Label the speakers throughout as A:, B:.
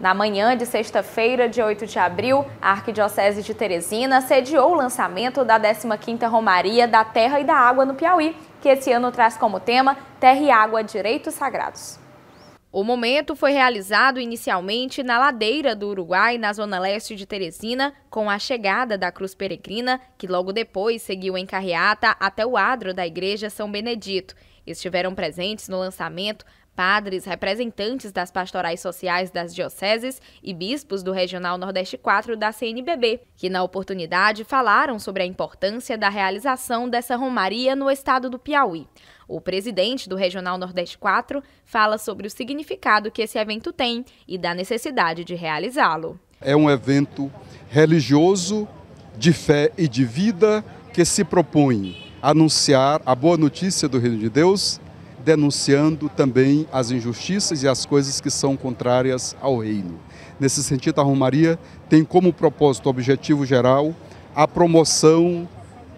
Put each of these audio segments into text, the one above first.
A: Na manhã de sexta-feira, de 8 de abril, a Arquidiocese de Teresina sediou o lançamento da 15ª Romaria da Terra e da Água no Piauí, que esse ano traz como tema Terra e Água, Direitos Sagrados. O momento foi realizado inicialmente na ladeira do Uruguai, na zona leste de Teresina, com a chegada da Cruz Peregrina, que logo depois seguiu em carreata até o adro da Igreja São Benedito. Estiveram presentes no lançamento padres, representantes das pastorais sociais das dioceses e bispos do Regional Nordeste 4 da CNBB, que na oportunidade falaram sobre a importância da realização dessa romaria no estado do Piauí. O presidente do Regional Nordeste 4 fala sobre o significado que esse evento tem e da necessidade de realizá-lo.
B: É um evento religioso, de fé e de vida que se propõe anunciar a boa notícia do Reino de Deus, denunciando também as injustiças e as coisas que são contrárias ao Reino. Nesse sentido, a Romaria tem como propósito, objetivo geral, a promoção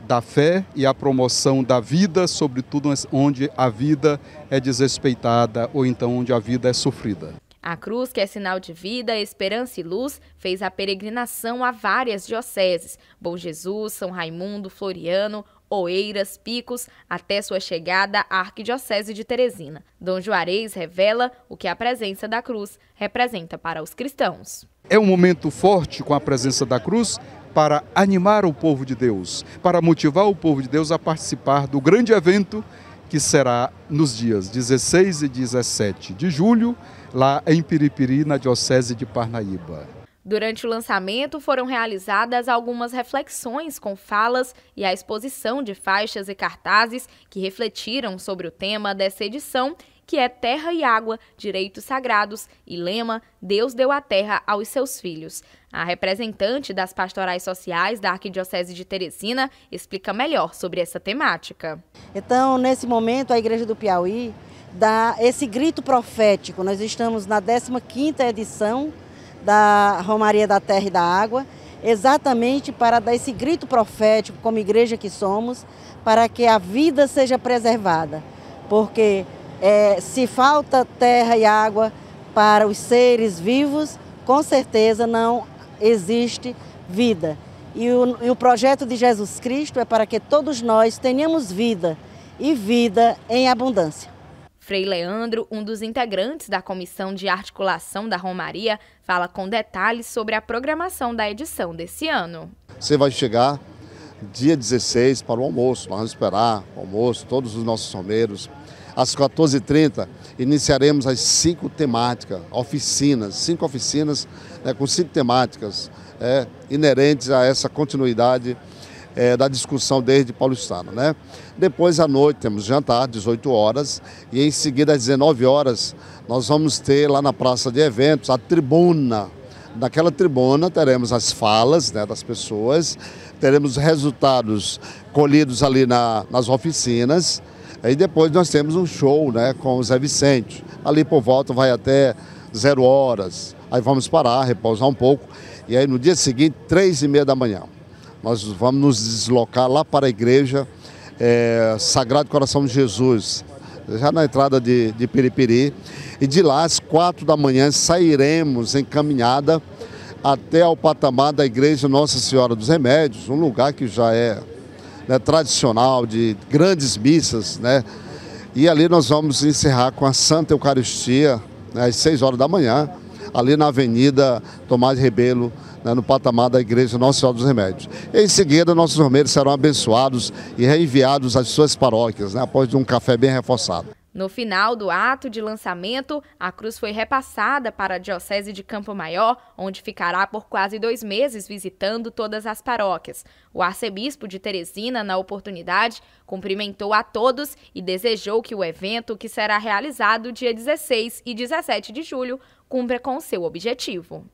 B: da fé e a promoção da vida, sobretudo onde a vida é desrespeitada ou então onde a vida é sofrida.
A: A cruz, que é sinal de vida, esperança e luz, fez a peregrinação a várias dioceses: Bom Jesus, São Raimundo, Floriano, Oeiras, Picos, até sua chegada à Arquidiocese de Teresina. Dom Juarez revela o que a presença da cruz representa para os cristãos.
B: É um momento forte com a presença da cruz para animar o povo de Deus, para motivar o povo de Deus a participar do grande evento que será nos dias 16 e 17 de julho, lá em Piripiri, na Diocese de Parnaíba.
A: Durante o lançamento foram realizadas algumas reflexões com falas e a exposição de faixas e cartazes que refletiram sobre o tema dessa edição, que é Terra e Água, Direitos Sagrados e lema Deus deu a terra aos seus filhos. A representante das pastorais sociais da Arquidiocese de Teresina explica melhor sobre essa temática.
C: Então, nesse momento, a Igreja do Piauí dá esse grito profético. Nós estamos na 15ª edição da Romaria da Terra e da Água, exatamente para dar esse grito profético, como igreja que somos, para que a vida seja preservada. Porque é, se falta terra e água para os seres vivos, com certeza não existe vida. E o, e o projeto de Jesus Cristo é para que todos nós tenhamos vida e vida em abundância.
A: Frei Leandro, um dos integrantes da comissão de articulação da Romaria, fala com detalhes sobre a programação da edição desse ano.
D: Você vai chegar dia 16 para o almoço, nós vamos esperar o almoço, todos os nossos romeiros. Às 14h30 iniciaremos as cinco temáticas, oficinas, cinco oficinas né, com cinco temáticas é, inerentes a essa continuidade é, da discussão desde paulistano, né? Depois à noite temos jantar, 18 horas, e em seguida às 19 horas nós vamos ter lá na praça de eventos a tribuna. Naquela tribuna teremos as falas né, das pessoas, teremos resultados colhidos ali na, nas oficinas, e depois nós temos um show né, com o Zé Vicente. Ali por volta vai até zero horas. Aí vamos parar, repousar um pouco. E aí no dia seguinte, três e meia da manhã. Nós vamos nos deslocar lá para a igreja é, Sagrado Coração de Jesus, já na entrada de, de Piripiri. E de lá, às quatro da manhã, sairemos em caminhada até ao patamar da Igreja Nossa Senhora dos Remédios, um lugar que já é né, tradicional de grandes missas, né? E ali nós vamos encerrar com a Santa Eucaristia, né, às seis horas da manhã, ali na Avenida Tomás Rebelo, né, no patamar da Igreja Nossa Senhora dos Remédios. Em seguida, nossos romeiros serão abençoados e reenviados às suas paróquias, né, após um café bem reforçado.
A: No final do ato de lançamento, a cruz foi repassada para a Diocese de Campo Maior, onde ficará por quase dois meses visitando todas as paróquias. O arcebispo de Teresina, na oportunidade, cumprimentou a todos e desejou que o evento, que será realizado dia 16 e 17 de julho, cumpra com seu objetivo.